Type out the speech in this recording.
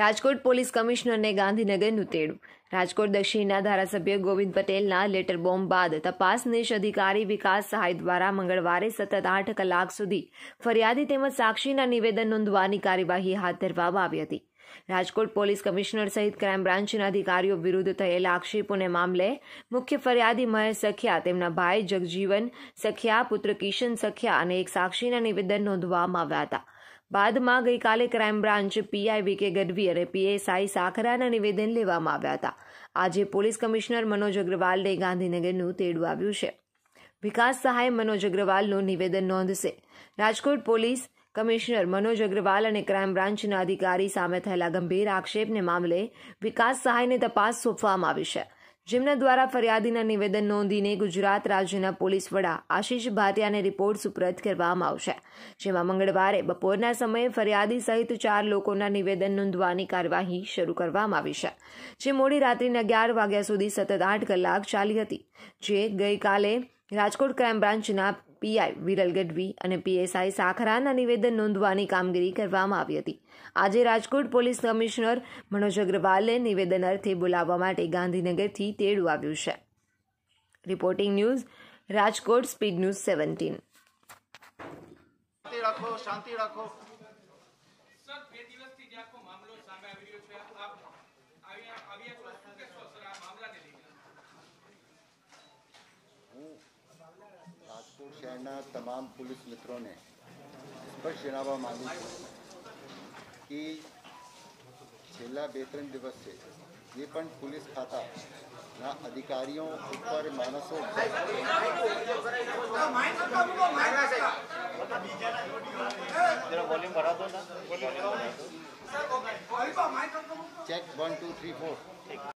Rajkot police કમિશનરને ગાંધીનગરનું તેડું રાજકોટ દક્ષિણના ધારાસભ્ય ગોવિંદ પટેલના લેટર બોમ્બ બાદ તપાસનીશ અધિકારી વિકાસ સહાય દ્વારા મંગળવારે સતત આઠ કલાક સુધી ફરિયાદી તેમજ સાક્ષીના નિવેદન નોંધવાની કાર્યવાહી હાથ ધરવામાં આવી હતી રાજકોટ પોલીસ કમિશનર સહિત ક્રાઇમ બ્રાન્ચના અધિકારીઓ વિરુદ્ધ થયેલા આક્ષેપોને મામલે મુખ્ય ફરિયાદી મહેશ સખિયા તેમના ભાઈ જગજીવન સખિયા પુત્ર કિશન સખિયા અને એક સાક્ષીના નિવેદન નોંધવામાં આવ્યા હતા બાદમાં ગઈકાલે ક્રાઇમ બ્રાન્ચ પીઆઈ વી કે ગઢવી અને પીએસઆઈ સાખરાના નિવેદન લેવામાં આવ્યા હતા આજે પોલીસ કમિશનર મનોજ અગ્રવાલને ગાંધીનગરનું તેડું આવ્યું છે વિકાસ સહાય મનોજ અગ્રવાલનું નિવેદન નોંધશે રાજકોટ પોલીસ કમિશનર મનોજ અગ્રવાલ અને ક્રાઇમ બ્રાન્ચના અધિકારી સામે થયેલા ગંભીર આક્ષેપને મામલે વિકાસ સહાયને તપાસ સોંપવામાં આવી છે જેમના દ્વારા ફરિયાદીના નિવેદન નોંધીને ગુજરાત રાજ્યના પોલીસ વડા આશીષ ભાટિયાને રિપોર્ટ સુપ્રત કરવામાં આવશે જેમાં મંગળવારે બપોરના સમયે ફરિયાદી સહિત ચાર લોકોના નિવેદન નોંધવાની કાર્યવાહી શરૂ કરવામાં આવી છે જે મોડી રાત્રિના અગિયાર વાગ્યા સુધી સતત આઠ કલાક ચાલી હતી જે ગઈકાલે રાજકોટ ક્રાઇમ બ્રાન્ચના પીઆઈ વિરલ ગઢવી અને પીએસઆઈ સાખરાના નિવેદન નોંધવાની કામગીરી કરવામાં આવી હતી આજે રાજકોટ પોલીસ કમિશનર મનોજ અગ્રવાલે નિવેદન અર્થે બોલાવવા માટે ગાંધીનગરથી તેડું આવ્યું છે reporting news Rajkot speed news seventeen શાંતિ રાખો સર બે દિવસથી જે આખો મામલો સામે આવી રહ્યો છે આપ આવ્યા આવ્યા છો કે શું આ મામલા શહેરના તમામ પોલીસ મિત્રોને સ્પષ્ટ જણાવવા માગું છું કે છેલ્લા બે ત્રણ દિવસથી જે પણ પોલીસ ખાતાના અધિકારીઓ ઉપર માણસો check one two three four